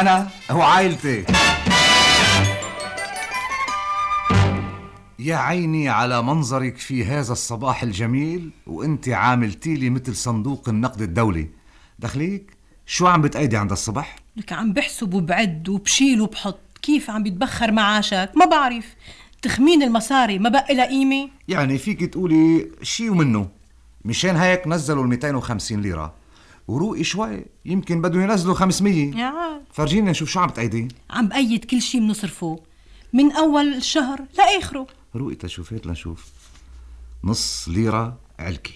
أنا وعائلتي يا عيني على منظرك في هذا الصباح الجميل وانت عاملتيلي مثل صندوق النقد الدولي دخليك شو عم بتأيدي عند الصبح؟ لك عم بحسب وبعد وبشيل وبحط كيف عم بيتبخر معاشك ما بعرف تخمين المصاري ما بقى لها قيمة؟ يعني فيك تقولي شي ومنه مشان هيك نزلوا ال 250 ليرة وروقي شوي يمكن بدهم ينزلوا 500 يا فرجينا نشوف شو عم بتعيدي عم بأيد كل شيء بنصرفه من أول الشهر لآخره روقي تشوفيت لنشوف نص ليرة علكي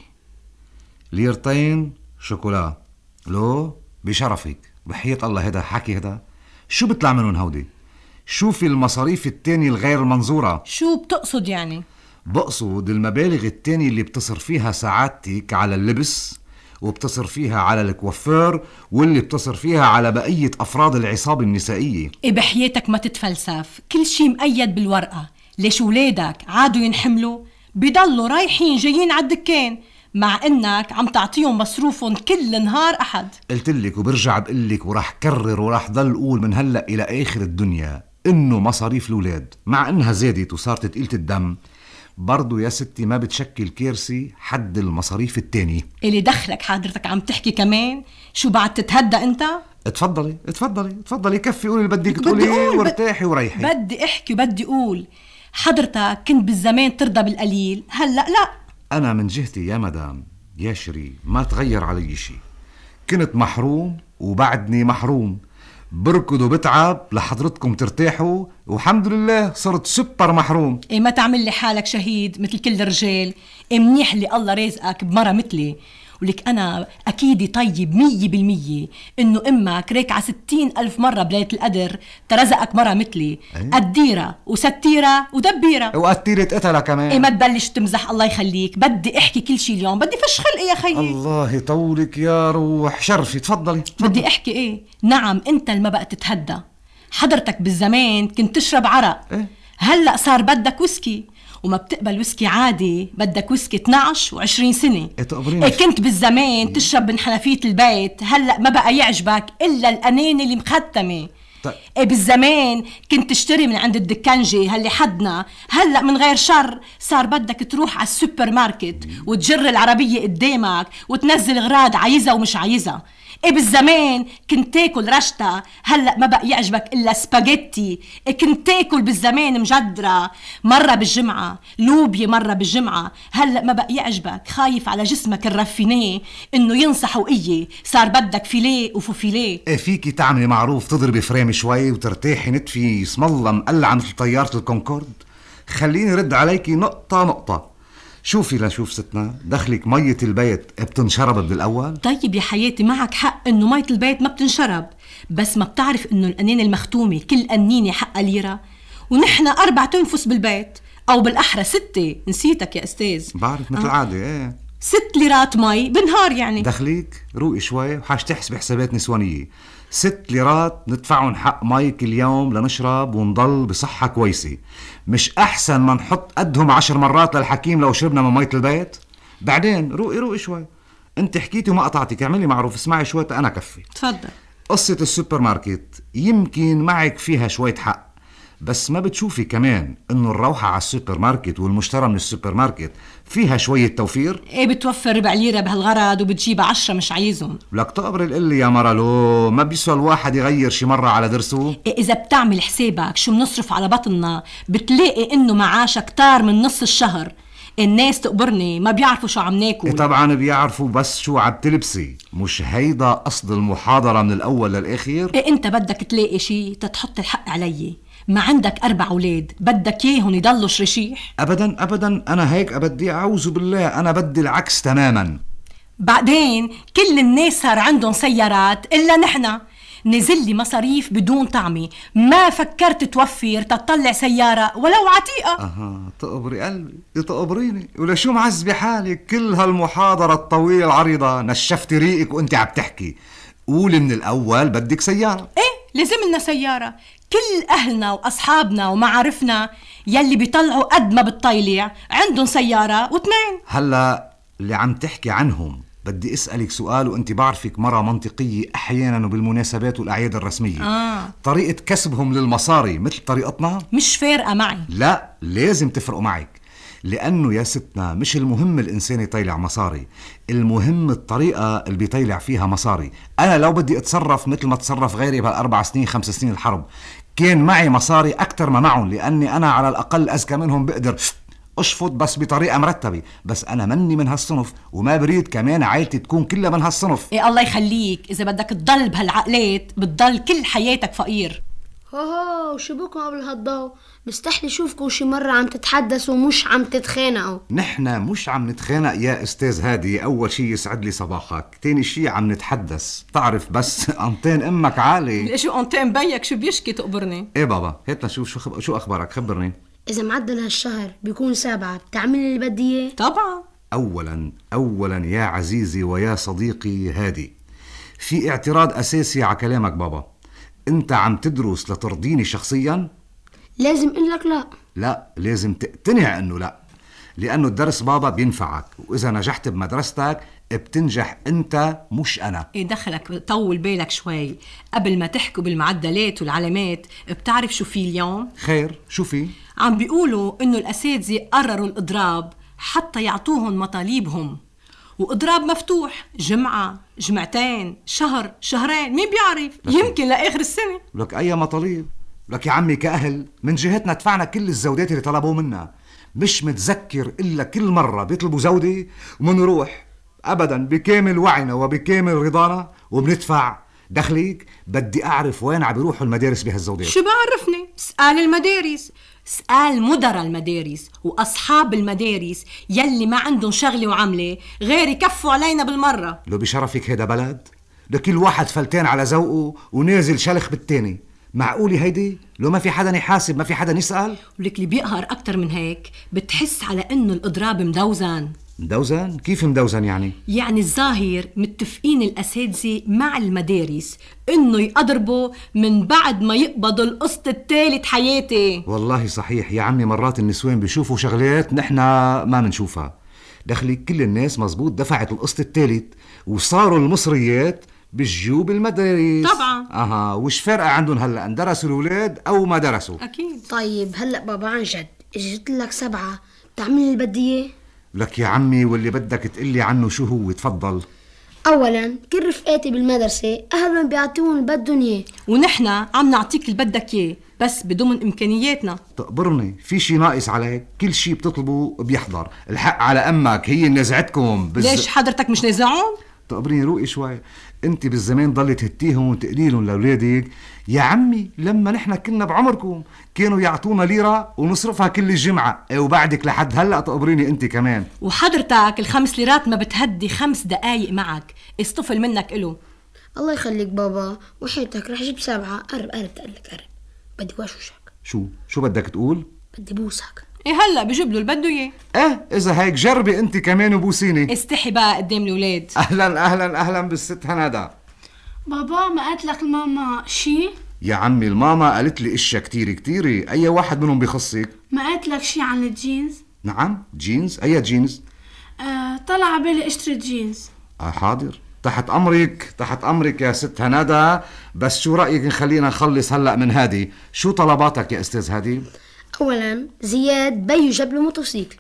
ليرتين شوكولا لو بشرفك بحية الله هذا حكي هذا شو بيطلع منهم هودي شوفي المصاريف التانية الغير منظورة شو بتقصد يعني؟ بقصد المبالغ التانية اللي بتصرفيها سعادتك على اللبس وبتصر فيها على الكوفير واللي بتصر فيها على بقية أفراد العصابة النسائية إيه بحياتك ما تتفلسف كل شي مقيد بالورقة ليش ولادك عادوا ينحملوا بضلوا رايحين جايين على الدكان مع انك عم تعطيهم مصروفهم كل نهار احد قلت لك وبرجع بقول لك وراح كرر وراح ضل قول من هلا الى اخر الدنيا انه مصاريف الاولاد مع انها زادت وصارت ثقيله الدم برضه يا ستي ما بتشكل كيرسي حد المصاريف التاني اللي دخلك حضرتك عم تحكي كمان شو بعد تتهدى انت اتفضلي اتفضلي اتفضلي كفي قولي اللي بدك تقولي إيه، وارتاحي وريحي بدي احكي وبدي اقول حضرتك كنت بالزمان ترضى بالقليل هلا لا انا من جهتي يا مدام يا شري ما تغير علي شيء كنت محروم وبعدني محروم بركض وبتعب لحضرتكم ترتاحوا والحمد لله صرت سوبر محروم ايه ما تعمل لي حالك شهيد مثل كل الرجال ايه منيح اللي الله رازقك بمرة مثلي ولك أنا أكيد طيب مية بالمية إنه أمك ريك على ستين ألف مرة بليلة القدر ترزقك مرة مثلي أيه؟ قديرة وستيرة ودبيرة إيه، وقتيرة قتلة كمان إيه ما تبلش تمزح الله يخليك بدي أحكي كل شي اليوم بدي فش خلقي يا خيي الله يطولك يا روح شرفي تفضلي, بدي أحكي إيه نعم أنت اللي ما بقى تتهدى حضرتك بالزمان كنت تشرب عرق إيه؟ هلا صار بدك ويسكي وما بتقبل ويسكي عادي بدك ويسكي 12 و20 سنه إيه،, إيه كنت بالزمان تشرب من حنفيه البيت هلا ما بقى يعجبك الا الأنين اللي مختمه طيب. إيه، بالزمان كنت تشتري من عند الدكنجي هاللي حدنا هلا من غير شر صار بدك تروح على السوبر ماركت وتجر العربيه قدامك وتنزل غراض عايزها ومش عايزها إيه بالزمان كنت تاكل رشتا هلا ما بقى يعجبك الا سباجيتي إيه كنت تاكل بالزمان مجدره مره بالجمعه لوبيا مره بالجمعه هلا ما بقى يعجبك خايف على جسمك الرفيناه انه ينصح وقيه صار بدك فيليه وفوفيليه ايه فيكي تعملي معروف تضربي فريم شوي وترتاحي نتفي اسم الله مقلعه مثل طياره الكونكورد خليني رد عليكي نقطه نقطه شوفي لشوف ستنا دخلك مية البيت بتنشرب بالأول طيب يا حياتي معك حق إنه مية البيت ما بتنشرب بس ما بتعرف إنه الأنين المختومة كل قنينة حقها ليرة ونحن أربع تنفس بالبيت أو بالأحرى ستة نسيتك يا أستاذ بعرف مثل العادة آه. إيه ست ليرات مي بالنهار يعني دخليك روقي شوي وحاش تحسبي حسابات نسوانية ست ليرات ندفعهم حق مي كل يوم لنشرب ونضل بصحة كويسة مش أحسن ما نحط قدهم عشر مرات للحكيم لو شربنا من مية البيت بعدين روقي روقي شوي انت حكيتي وما قطعتك اعملي معروف اسمعي شوي انا كفي تفضل قصة السوبر ماركت يمكن معك فيها شوية حق بس ما بتشوفي كمان انه الروحه على السوبر ماركت والمشترى من السوبر ماركت فيها شويه توفير ايه بتوفر ربع ليره بهالغرض وبتجيب عشرة مش عايزهم لك تقبر القلة يا لو ما بيسوى الواحد يغير شي مره على درسه إيه اذا بتعمل حسابك شو بنصرف على بطننا بتلاقي انه معاش كتار من نص الشهر الناس تقبرني ما بيعرفوا شو عم ناكل إيه طبعا بيعرفوا بس شو عم تلبسي مش هيدا قصد المحاضرة من الأول للآخر إيه أنت بدك تلاقي شي تتحط الحق علي ما عندك أربع أولاد بدك إياهم يضلوا شريشيح؟ أبدا أبدا أنا هيك أبدي أعوذ بالله أنا بدي العكس تماما بعدين كل الناس صار عندهم سيارات إلا نحنا نزل لي مصاريف بدون طعمة ما فكرت توفر تطلع سيارة ولو عتيقة أها تقبري قلبي تقبريني ولشو معذبة حالك كل هالمحاضرة الطويلة العريضة نشفت ريقك وانت عم تحكي قولي من الأول بدك سيارة ايه لازم لنا سيارة كل أهلنا وأصحابنا ومعارفنا يلي بيطلعوا قد ما بالطيلع عندهم سيارة واثنين هلا اللي عم تحكي عنهم بدي اسالك سؤال وانت بعرفك مره منطقيه احيانا وبالمناسبات والاعياد الرسميه آه. طريقه كسبهم للمصاري مثل طريقتنا مش فارقه معي لا لازم تفرقوا معك لأنه يا ستنا مش المهم الإنسان يطلع مصاري المهم الطريقة اللي بيطلع فيها مصاري أنا لو بدي أتصرف مثل ما تصرف غيري بهالأربع سنين خمس سنين الحرب كان معي مصاري أكثر ما معهم لأني أنا على الأقل أذكى منهم بقدر اشفط بس بطريقه مرتبه بس انا مني من هالصنف وما بريد كمان عائلتي تكون كلها من هالصنف ايه الله يخليك اذا بدك تضل بهالعقلات بتضل كل حياتك فقير هو بكم قبل هالضو؟ مستحلي اشوفكم شي مره عم تتحدثوا مش عم تتخانقوا نحنا مش عم نتخانق يا استاذ هادي اول شي يسعد لي صباحك تاني شي عم نتحدث بتعرف بس انتين امك عالي شو انتين بيك شو بيشكي تقبرني ايه بابا هات لنشوف شو خب... شو اخبارك خبرني اذا معدل هالشهر بيكون سابعة بتعمل اللي بدي اياه طبعا اولا اولا يا عزيزي ويا صديقي هادي في اعتراض اساسي على كلامك بابا انت عم تدرس لترضيني شخصيا لازم اقول لك لا لا لازم تقتنع انه لا لانه الدرس بابا بينفعك واذا نجحت بمدرستك بتنجح انت مش انا ايه دخلك طول بالك شوي قبل ما تحكوا بالمعدلات والعلامات بتعرف شو في اليوم خير شو في عم بيقولوا انه الاساتذه قرروا الاضراب حتى يعطوهم مطالبهم واضراب مفتوح جمعه جمعتين شهر شهرين مين بيعرف يمكن لاخر السنه لك اي مطالب لك يا عمي كاهل من جهتنا دفعنا كل الزودات اللي طلبوا منا مش متذكر الا كل مره بيطلبوا زوده ومنروح ابدا بكامل وعينا وبكامل رضانا وبندفع دخلك بدي اعرف وين عم بيروحوا المدارس بهالزودات شو بعرفني اسال المدارس سأل مدراء المدارس وأصحاب المدارس يلي ما عندهم شغلة وعملة غير يكفوا علينا بالمرة لو بشرفك هيدا بلد لكل واحد فلتان على ذوقه ونازل شلخ بالتاني معقولة هيدي؟ لو ما في حدا يحاسب ما في حدا يسأل؟ ولك اللي بيقهر أكتر من هيك بتحس على إنه الإضراب مدوزن مدوزن؟ كيف مدوزن يعني؟ يعني الظاهر متفقين الأساتذة مع المدارس إنه يقدربوا من بعد ما يقبضوا القسط الثالث حياتي والله صحيح يا عمي مرات النسوان بيشوفوا شغلات نحن ما منشوفها دخلي كل الناس مزبوط دفعت القسط الثالث وصاروا المصريات بجيوب المدارس طبعا اها وش فارقه عندهم هلا ان درسوا الاولاد او ما درسوا اكيد طيب هلا بابا عن جد اجت لك سبعه تعمل اللي بدي اياه لك يا عمي واللي بدك تقلي عنه شو هو تفضل اولا كل رفقاتي بالمدرسه اهلهم بيعطون اللي بدهم اياه ونحن عم نعطيك اللي بدك اياه بس بضمن امكانياتنا تقبرني في شي ناقص عليك كل شي بتطلبه بيحضر الحق على امك هي نزعتكم بز... ليش حضرتك مش نازعهم تقبرني روقي شوي انت بالزمان ضلت تهتيهم وتقليلهم لاولادك يا عمي لما نحن كنا بعمركم كانوا يعطونا ليره ونصرفها كل الجمعه إيه، وبعدك لحد هلا تقبريني انت كمان وحضرتك الخمس ليرات ما بتهدي خمس دقايق معك استفل منك له الله يخليك بابا وحيتك رح جيب سبعه قرب قرب تقلك قرب بدي واشوشك شو شو بدك تقول بدي بوسك ايه هلا بجيب له اللي بده اياه ايه اذا هيك جربي انت كمان وبوسيني استحي بقى قدام الاولاد اهلا اهلا اهلا بالست هندا بابا ما قالت لك الماما شي يا عمي الماما قالت لي اشياء كتير كتير اي واحد منهم بخصك ما قالت لك شي عن الجينز نعم جينز اي جينز آه طلع على بالي اشتري جينز آه حاضر تحت امرك تحت امرك يا ست هنادا بس شو رايك نخلينا نخلص هلا من هادي شو طلباتك يا استاذ هادي أولا زياد بيو جاب له موتوسيكل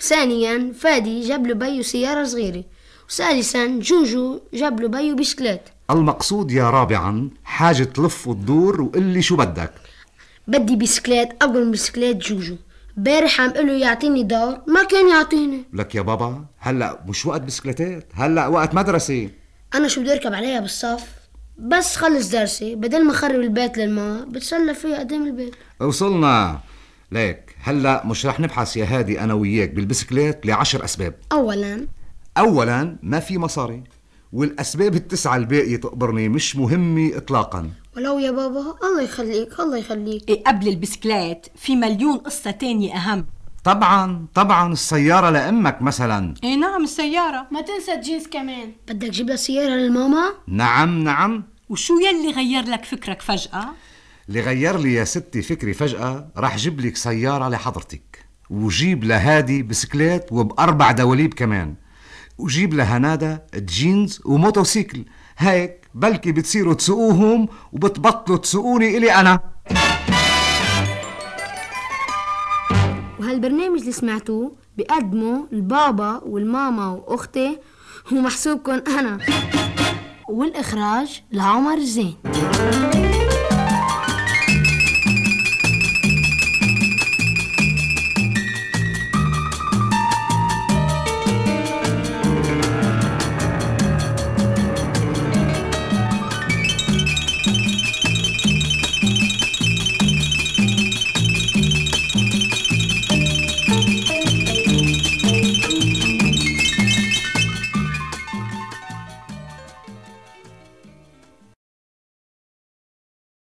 ثانيا فادي جاب له بيو سيارة صغيرة وثالثا جوجو جاب له بيو بشكلات المقصود يا رابعا حاجة تلف وتدور وقلي شو بدك بدي بسكلات أقول بسكلات جوجو بارح عم له يعطيني دور ما كان يعطيني لك يا بابا هلا مش وقت بسكليتات هلا وقت مدرسة أنا شو بدي أركب عليها بالصف بس خلص درسي بدل ما خرب البيت للما بتسلى فيها قدام البيت وصلنا ليك هلا مش رح نبحث يا هادي انا وياك بالبسكليت لعشر اسباب اولا اولا ما في مصاري والاسباب التسعه الباقيه تقبرني مش مهمه اطلاقا ولو يا بابا الله يخليك الله يخليك إيه قبل البسكليت في مليون قصه تانية اهم طبعا طبعا السياره لامك مثلا اي نعم السياره ما تنسى الجينز كمان بدك تجيب لها سياره للماما نعم نعم وشو يلي غير لك فكرك فجاه اللي غير لي يا ستي فكري فجأة راح جيب لك سيارة لحضرتك وجيب لهادي بسكليت وبأربع دواليب كمان وجيب لهنادة جينز وموتوسيكل هيك بلكي بتصيروا تسوقوهم وبتبطلوا تسوقوني إلي أنا وهالبرنامج اللي سمعتوه بقدمه البابا والماما وأختي ومحسوبكن أنا والإخراج لعمر زين